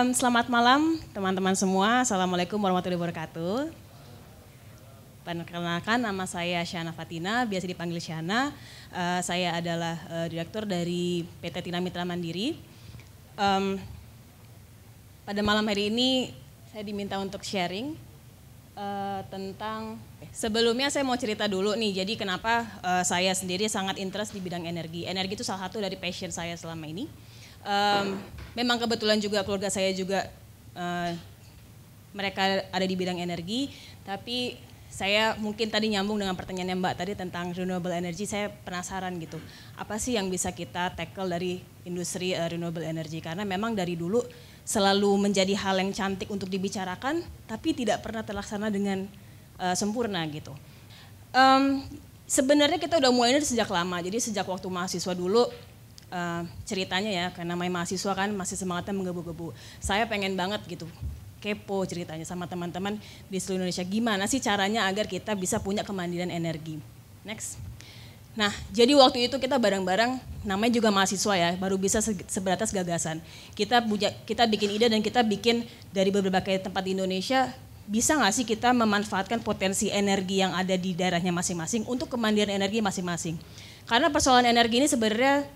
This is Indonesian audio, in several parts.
Um, selamat malam teman-teman semua. Assalamualaikum warahmatullahi wabarakatuh. Perkenalkan nama saya Shana Fatina, biasa dipanggil Shana. Uh, saya adalah uh, direktur dari PT Tina Mitra Mandiri. Um, pada malam hari ini saya diminta untuk sharing uh, tentang sebelumnya saya mau cerita dulu nih. Jadi kenapa uh, saya sendiri sangat interest di bidang energi. Energi itu salah satu dari passion saya selama ini um, memang kebetulan juga keluarga saya juga uh, mereka ada di bidang energi, tapi saya mungkin tadi nyambung dengan pertanyaannya Mbak tadi tentang renewable energy, saya penasaran gitu. Apa sih yang bisa kita tackle dari industri uh, renewable energy? Karena memang dari dulu selalu menjadi hal yang cantik untuk dibicarakan, tapi tidak pernah terlaksana dengan uh, sempurna gitu. Um, sebenarnya kita udah mulai ini sejak lama, jadi sejak waktu mahasiswa dulu uh, ceritanya ya, karena main mahasiswa kan masih semangatnya menggebu-gebu. Saya pengen banget gitu, kepo ceritanya sama teman-teman di seluruh Indonesia. Gimana sih caranya agar kita bisa punya kemandirian energi? Next. Nah, jadi waktu itu kita bareng-bareng, namanya juga mahasiswa ya, baru bisa sebatas gagasan. Kita punya, kita bikin ide dan kita bikin dari berbagai tempat di Indonesia, bisa nggak sih kita memanfaatkan potensi energi yang ada di daerahnya masing-masing untuk kemandirian energi masing-masing? Karena persoalan energi ini sebenarnya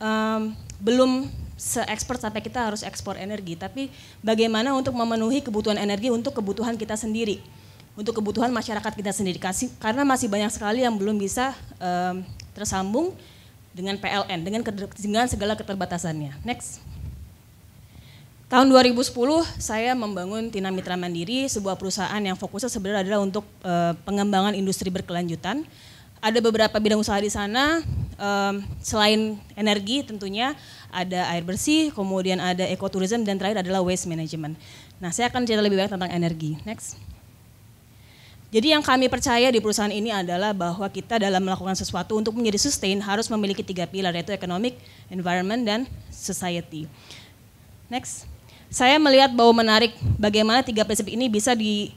um, belum se-expert sampai kita harus ekspor energi, tapi bagaimana untuk memenuhi kebutuhan energi untuk kebutuhan kita sendiri, untuk kebutuhan masyarakat kita sendiri. Kasih, karena masih banyak sekali yang belum bisa um, tersambung dengan PLN, dengan, dengan segala keterbatasannya. Next. Tahun 2010 saya membangun Tina Mitra Mandiri, sebuah perusahaan yang fokusnya sebenarnya adalah untuk e, pengembangan industri berkelanjutan. Ada beberapa bidang usaha di sana, um, selain energi tentunya ada air bersih, kemudian ada ekoturism dan terakhir adalah waste management. Nah, saya akan cerita lebih banyak tentang energi. Next. Jadi yang kami percaya di perusahaan ini adalah bahwa kita dalam melakukan sesuatu untuk menjadi sustain harus memiliki tiga pilar yaitu economic, environment, dan society. Next. Saya melihat bahwa menarik bagaimana tiga prinsip ini bisa di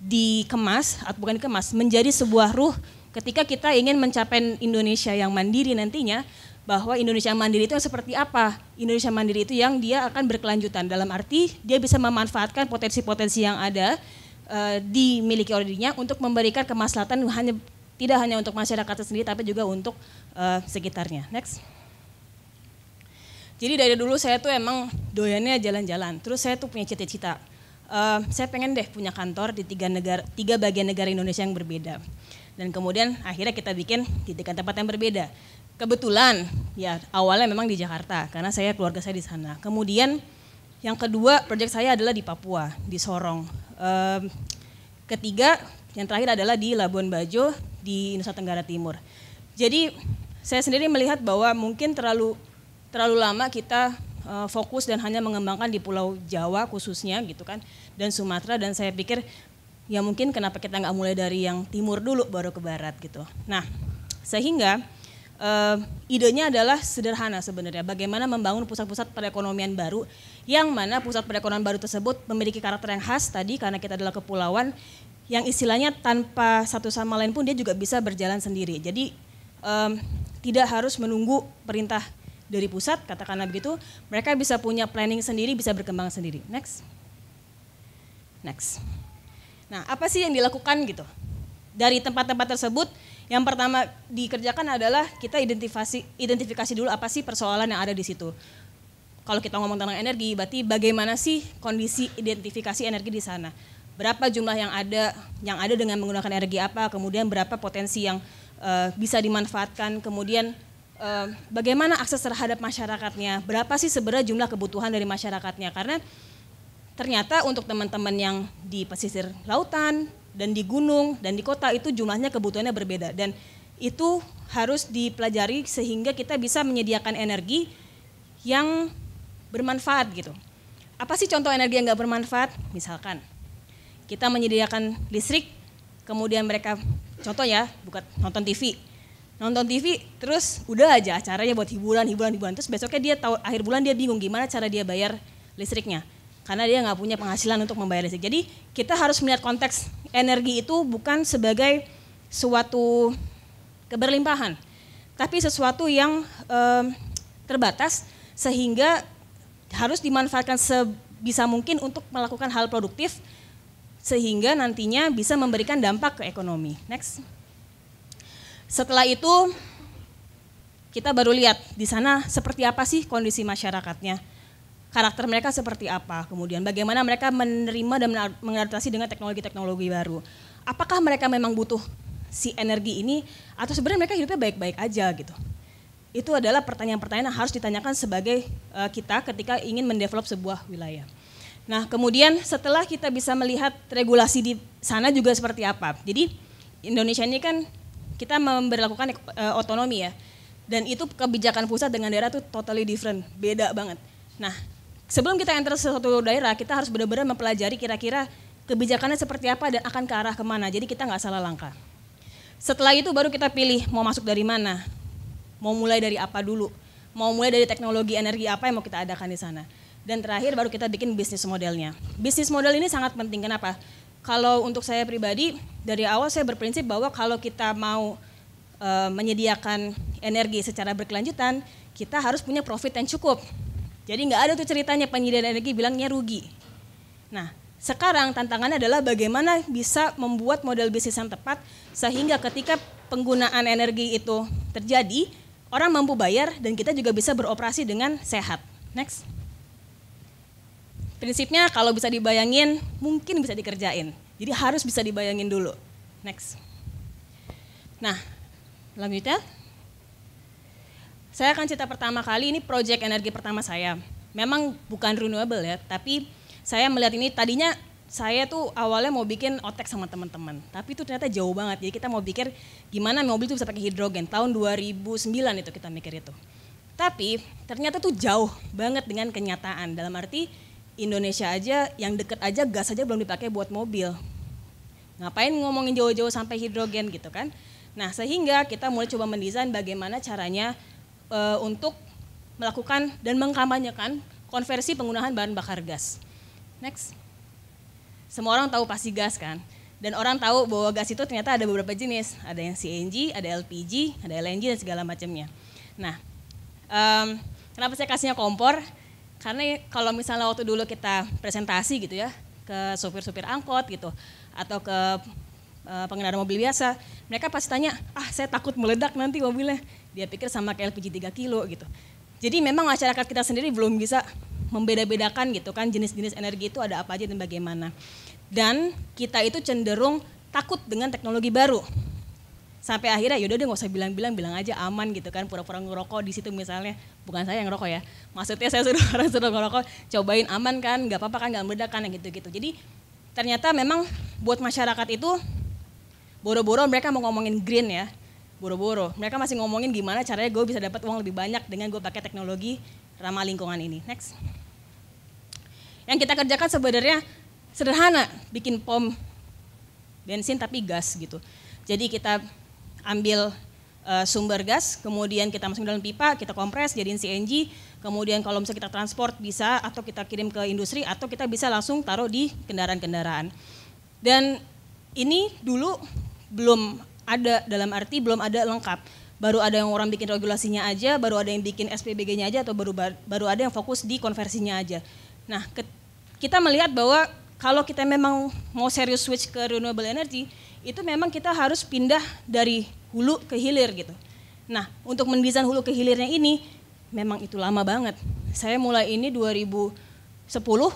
dikemas atau bukan dikemas menjadi sebuah ruh ketika kita ingin mencapai Indonesia yang mandiri nantinya bahwa Indonesia yang mandiri itu seperti apa? Indonesia mandiri itu yang dia akan berkelanjutan dalam arti dia bisa memanfaatkan potensi-potensi yang ada e, dimiliki oleh dirinya untuk memberikan kemaslahatan hanya tidak hanya untuk masyarakat sendiri tapi juga untuk e, sekitarnya. Next. Jadi dari dulu saya tuh emang doyannya jalan-jalan. Terus saya tuh punya cita-cita. E, saya pengen deh punya kantor di tiga negara, tiga bagian negara Indonesia yang berbeda dan kemudian akhirnya kita bikin titik tempat yang berbeda. Kebetulan ya awalnya memang di Jakarta karena saya keluarga saya di sana. Kemudian yang kedua proyek saya adalah di Papua di Sorong. Ehm, ketiga yang terakhir adalah di Labuan Bajo di Nusa Tenggara Timur. Jadi saya sendiri melihat bahwa mungkin terlalu terlalu lama kita e, fokus dan hanya mengembangkan di Pulau Jawa khususnya gitu kan dan Sumatera dan saya pikir ya mungkin kenapa kita nggak mulai dari yang timur dulu baru ke barat gitu. Nah, sehingga uh, idenya adalah sederhana sebenarnya, bagaimana membangun pusat-pusat perekonomian baru yang mana pusat perekonomian baru tersebut memiliki karakter yang khas tadi karena kita adalah kepulauan yang istilahnya tanpa satu sama lain pun dia juga bisa berjalan sendiri. Jadi um, tidak harus menunggu perintah dari pusat, katakanlah begitu, mereka bisa punya planning sendiri, bisa berkembang sendiri. Next. Next. Nah, apa sih yang dilakukan gitu? Dari tempat-tempat tersebut, yang pertama dikerjakan adalah kita identifikasi identifikasi dulu apa sih persoalan yang ada di situ. Kalau kita ngomong tentang energi, berarti bagaimana sih kondisi identifikasi energi di sana? Berapa jumlah yang ada, yang ada dengan menggunakan energi apa, kemudian berapa potensi yang uh, bisa dimanfaatkan, kemudian uh, bagaimana akses terhadap masyarakatnya, berapa sih sebenarnya jumlah kebutuhan dari masyarakatnya? Karena ternyata untuk teman-teman yang di pesisir lautan dan di gunung dan di kota itu jumlahnya kebutuhannya berbeda dan itu harus dipelajari sehingga kita bisa menyediakan energi yang bermanfaat gitu. Apa sih contoh energi yang nggak bermanfaat? Misalkan kita menyediakan listrik, kemudian mereka contoh ya bukan nonton TV, nonton TV terus udah aja acaranya buat hiburan hiburan hiburan terus besoknya dia tahu akhir bulan dia bingung gimana cara dia bayar listriknya karena dia nggak punya penghasilan untuk membayar listrik. Jadi kita harus melihat konteks energi itu bukan sebagai suatu keberlimpahan, tapi sesuatu yang eh, terbatas sehingga harus dimanfaatkan sebisa mungkin untuk melakukan hal produktif sehingga nantinya bisa memberikan dampak ke ekonomi. Next. Setelah itu kita baru lihat di sana seperti apa sih kondisi masyarakatnya karakter mereka seperti apa kemudian bagaimana mereka menerima dan mengadaptasi dengan teknologi-teknologi baru. Apakah mereka memang butuh si energi ini atau sebenarnya mereka hidupnya baik-baik aja gitu. Itu adalah pertanyaan-pertanyaan yang harus ditanyakan sebagai eh, kita ketika ingin mendevelop sebuah wilayah. Nah, kemudian setelah kita bisa melihat regulasi di sana juga seperti apa. Jadi Indonesia ini kan kita memberlakukan eh, otonomi ya. Dan itu kebijakan pusat dengan daerah itu totally different, beda banget. Nah, sebelum kita enter suatu daerah, kita harus benar-benar mempelajari kira-kira kebijakannya seperti apa dan akan ke arah kemana. Jadi kita nggak salah langkah. Setelah itu baru kita pilih mau masuk dari mana, mau mulai dari apa dulu, mau mulai dari teknologi energi apa yang mau kita adakan di sana. Dan terakhir baru kita bikin bisnis modelnya. Bisnis model ini sangat penting, kenapa? Kalau untuk saya pribadi, dari awal saya berprinsip bahwa kalau kita mau e, menyediakan energi secara berkelanjutan, kita harus punya profit yang cukup. Jadi nggak ada tuh ceritanya penyediaan energi bilangnya rugi. Nah, sekarang tantangannya adalah bagaimana bisa membuat model bisnis yang tepat sehingga ketika penggunaan energi itu terjadi, orang mampu bayar dan kita juga bisa beroperasi dengan sehat. Next. Prinsipnya kalau bisa dibayangin, mungkin bisa dikerjain. Jadi harus bisa dibayangin dulu. Next. Nah, lanjutnya. Saya akan cerita pertama kali ini proyek energi pertama saya. Memang bukan renewable ya, tapi saya melihat ini tadinya saya tuh awalnya mau bikin otek sama teman-teman, tapi itu ternyata jauh banget. Jadi kita mau pikir gimana mobil itu bisa pakai hidrogen. Tahun 2009 itu kita mikir itu. Tapi ternyata tuh jauh banget dengan kenyataan. Dalam arti Indonesia aja yang deket aja gas aja belum dipakai buat mobil. Ngapain ngomongin jauh-jauh sampai hidrogen gitu kan? Nah sehingga kita mulai coba mendesain bagaimana caranya uh, untuk melakukan dan mengkampanyekan konversi penggunaan bahan bakar gas. Next. Semua orang tahu pasti gas kan? Dan orang tahu bahwa gas itu ternyata ada beberapa jenis. Ada yang CNG, ada LPG, ada LNG, dan segala macamnya. Nah, um, kenapa saya kasihnya kompor? Karena kalau misalnya waktu dulu kita presentasi gitu ya, ke sopir-sopir angkot gitu, atau ke uh, pengendara mobil biasa, mereka pasti tanya, ah saya takut meledak nanti mobilnya dia pikir sama kayak LPG 3 kilo gitu. Jadi memang masyarakat kita sendiri belum bisa membeda-bedakan gitu kan jenis-jenis energi itu ada apa aja dan bagaimana. Dan kita itu cenderung takut dengan teknologi baru. Sampai akhirnya yaudah deh nggak usah bilang-bilang, bilang aja aman gitu kan, pura-pura ngerokok di situ misalnya. Bukan saya yang ngerokok ya, maksudnya saya suruh orang suruh ngerokok, cobain aman kan, nggak apa-apa kan, nggak meledak kan, gitu-gitu. Jadi ternyata memang buat masyarakat itu boro-boro mereka mau ngomongin green ya, buru-buru. Mereka masih ngomongin gimana caranya gue bisa dapat uang lebih banyak dengan gue pakai teknologi ramah lingkungan ini. Next. Yang kita kerjakan sebenarnya sederhana, bikin pom bensin tapi gas gitu. Jadi kita ambil uh, sumber gas, kemudian kita masukin dalam pipa, kita kompres, jadiin CNG, kemudian kalau misalnya kita transport bisa atau kita kirim ke industri atau kita bisa langsung taruh di kendaraan-kendaraan. Dan ini dulu belum ada dalam arti belum ada lengkap. Baru ada yang orang bikin regulasinya aja, baru ada yang bikin SPBG-nya aja atau baru baru ada yang fokus di konversinya aja. Nah, ke, kita melihat bahwa kalau kita memang mau serius switch ke renewable energy, itu memang kita harus pindah dari hulu ke hilir gitu. Nah, untuk mendesain hulu ke hilirnya ini memang itu lama banget. Saya mulai ini 2010,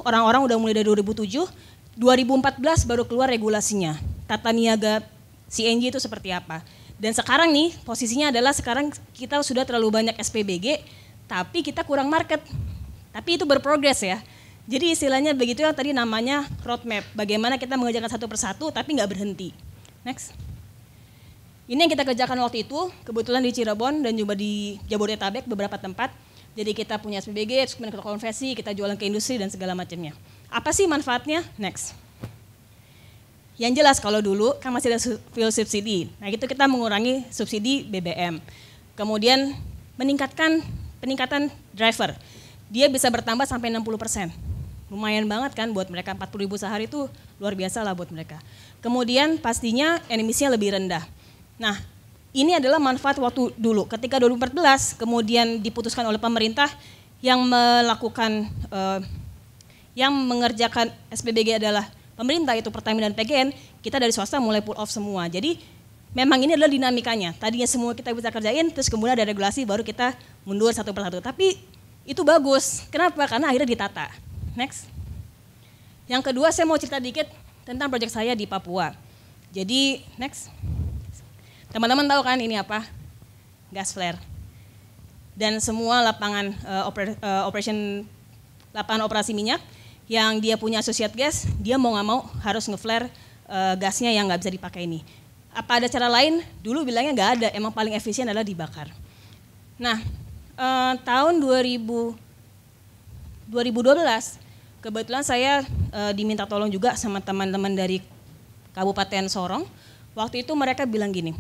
orang-orang udah mulai dari 2007, 2014 baru keluar regulasinya. Tata niaga CNG itu seperti apa. Dan sekarang nih posisinya adalah sekarang kita sudah terlalu banyak SPBG tapi kita kurang market. Tapi itu berprogres ya. Jadi istilahnya begitu yang tadi namanya roadmap. Bagaimana kita mengerjakan satu persatu tapi nggak berhenti. Next. Ini yang kita kerjakan waktu itu, kebetulan di Cirebon dan juga di Jabodetabek beberapa tempat. Jadi kita punya SPBG, kemudian kita konversi, kita jualan ke industri dan segala macamnya. Apa sih manfaatnya? Next. Yang jelas kalau dulu kan masih ada fuel subsidi. Nah itu kita mengurangi subsidi BBM. Kemudian meningkatkan peningkatan driver. Dia bisa bertambah sampai 60 persen. Lumayan banget kan buat mereka, 40 ribu sehari itu luar biasa lah buat mereka. Kemudian pastinya emisinya lebih rendah. Nah ini adalah manfaat waktu dulu. Ketika 2014 kemudian diputuskan oleh pemerintah yang melakukan, eh, yang mengerjakan SPBG adalah pemerintah itu Pertamina dan PGN, kita dari swasta mulai pull off semua. Jadi memang ini adalah dinamikanya. Tadinya semua kita bisa kerjain, terus kemudian ada regulasi baru kita mundur satu per satu. Tapi itu bagus. Kenapa? Karena akhirnya ditata. Next. Yang kedua saya mau cerita dikit tentang proyek saya di Papua. Jadi next. Teman-teman tahu kan ini apa? Gas flare. Dan semua lapangan uh, uh, operation lapangan operasi minyak yang dia punya associate gas, dia mau nggak mau harus ngeflare uh, gasnya yang nggak bisa dipakai ini. Apa ada cara lain? Dulu bilangnya nggak ada, emang paling efisien adalah dibakar. Nah, uh, tahun 2000, 2012, kebetulan saya uh, diminta tolong juga sama teman-teman dari Kabupaten Sorong. Waktu itu mereka bilang gini,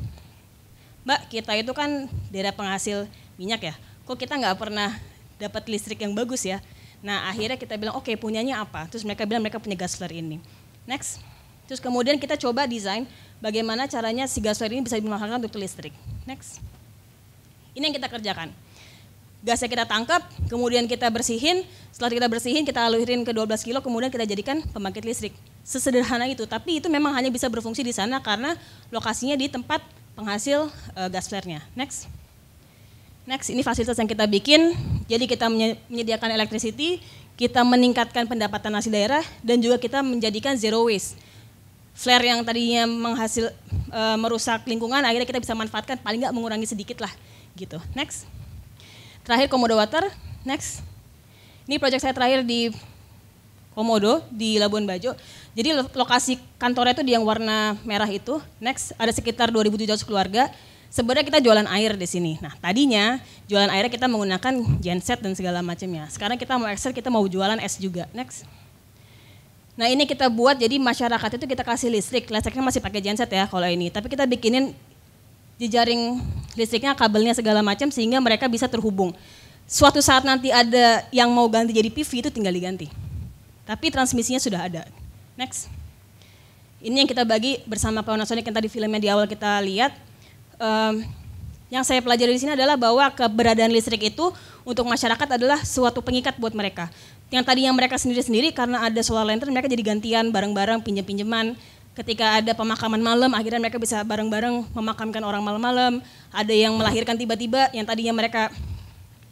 Mbak, kita itu kan daerah penghasil minyak ya, kok kita nggak pernah dapat listrik yang bagus ya? Nah akhirnya kita bilang oke okay, punyanya apa? Terus mereka bilang mereka punya gasler ini. Next. Terus kemudian kita coba desain bagaimana caranya si gasler ini bisa dimanfaatkan untuk listrik. Next. Ini yang kita kerjakan. Gasnya kita tangkap, kemudian kita bersihin. Setelah kita bersihin, kita alurin ke 12 kilo, kemudian kita jadikan pembangkit listrik. Sesederhana itu, tapi itu memang hanya bisa berfungsi di sana karena lokasinya di tempat penghasil uh, eh, gas flare-nya. Next. Next, ini fasilitas yang kita bikin. Jadi kita menyediakan electricity, kita meningkatkan pendapatan nasi daerah, dan juga kita menjadikan zero waste. Flare yang tadinya menghasil e, merusak lingkungan, akhirnya kita bisa manfaatkan, paling nggak mengurangi sedikit lah. Gitu. Next. Terakhir Komodo Water. Next. Ini proyek saya terakhir di Komodo di Labuan Bajo. Jadi lokasi kantornya itu di yang warna merah itu. Next, ada sekitar 2.700 keluarga sebenarnya kita jualan air di sini. Nah, tadinya jualan air kita menggunakan genset dan segala macamnya. Sekarang kita mau excel, kita mau jualan es juga. Next. Nah, ini kita buat jadi masyarakat itu kita kasih listrik. Listriknya masih pakai genset ya kalau ini, tapi kita bikinin jejaring listriknya, kabelnya segala macam sehingga mereka bisa terhubung. Suatu saat nanti ada yang mau ganti jadi PV itu tinggal diganti. Tapi transmisinya sudah ada. Next. Ini yang kita bagi bersama Panasonic yang tadi filmnya di awal kita lihat um, yang saya pelajari di sini adalah bahwa keberadaan listrik itu untuk masyarakat adalah suatu pengikat buat mereka. Yang tadi yang mereka sendiri-sendiri karena ada solar lantern mereka jadi gantian bareng-bareng pinjam-pinjaman. Ketika ada pemakaman malam akhirnya mereka bisa bareng-bareng memakamkan orang malam-malam. Ada yang melahirkan tiba-tiba yang tadinya mereka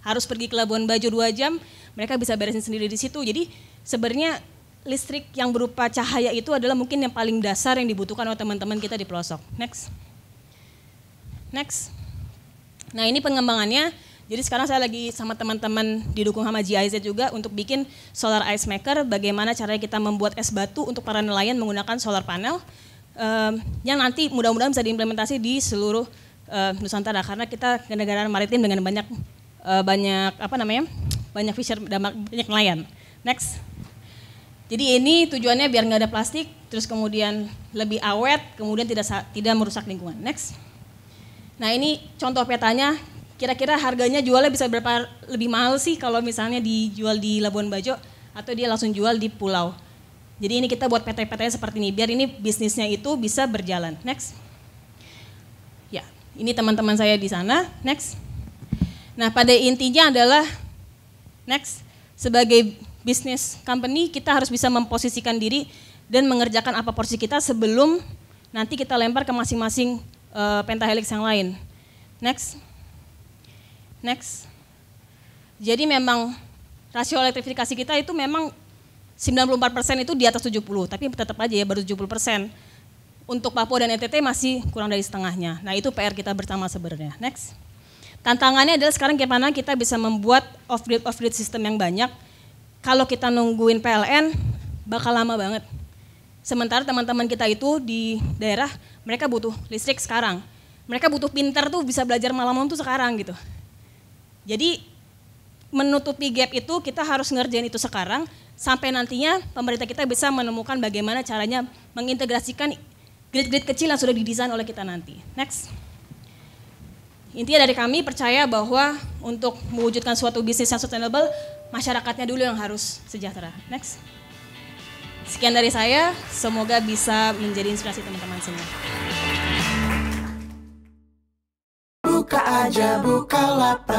harus pergi ke Labuan Bajo dua jam mereka bisa beresin sendiri di situ. Jadi sebenarnya listrik yang berupa cahaya itu adalah mungkin yang paling dasar yang dibutuhkan oleh teman-teman kita di pelosok. Next. Next. Nah ini pengembangannya. Jadi sekarang saya lagi sama teman-teman didukung sama GIZ juga untuk bikin solar ice maker. Bagaimana caranya kita membuat es batu untuk para nelayan menggunakan solar panel uh, yang nanti mudah-mudahan bisa diimplementasi di seluruh uh, Nusantara karena kita negara maritim dengan banyak uh, banyak apa namanya banyak fisher banyak nelayan. Next. Jadi ini tujuannya biar nggak ada plastik, terus kemudian lebih awet, kemudian tidak tidak merusak lingkungan. Next. Nah ini contoh petanya, kira-kira harganya jualnya bisa berapa lebih mahal sih kalau misalnya dijual di Labuan Bajo atau dia langsung jual di pulau. Jadi ini kita buat peta petanya seperti ini, biar ini bisnisnya itu bisa berjalan. Next. Ya, ini teman-teman saya di sana. Next. Nah pada intinya adalah, next, sebagai bisnis company kita harus bisa memposisikan diri dan mengerjakan apa porsi kita sebelum nanti kita lempar ke masing-masing uh, pentahelix yang lain. Next. Next. Jadi memang rasio elektrifikasi kita itu memang 94% itu di atas 70, tapi tetap aja ya baru 70%. Untuk Papua dan NTT e masih kurang dari setengahnya. Nah itu PR kita bersama sebenarnya. Next. Tantangannya adalah sekarang gimana kita bisa membuat off-grid off-grid sistem yang banyak. Kalau kita nungguin PLN, bakal lama banget. Sementara teman-teman kita itu di daerah mereka butuh listrik sekarang. Mereka butuh pintar tuh bisa belajar malam-malam tuh sekarang gitu. Jadi menutupi gap itu kita harus ngerjain itu sekarang sampai nantinya pemerintah kita bisa menemukan bagaimana caranya mengintegrasikan grid-grid kecil yang sudah didesain oleh kita nanti. Next. Intinya dari kami percaya bahwa untuk mewujudkan suatu bisnis yang sustainable, masyarakatnya dulu yang harus sejahtera. Next. Sekian dari saya, semoga bisa menjadi inspirasi teman-teman semua. Buka aja, buka lapar.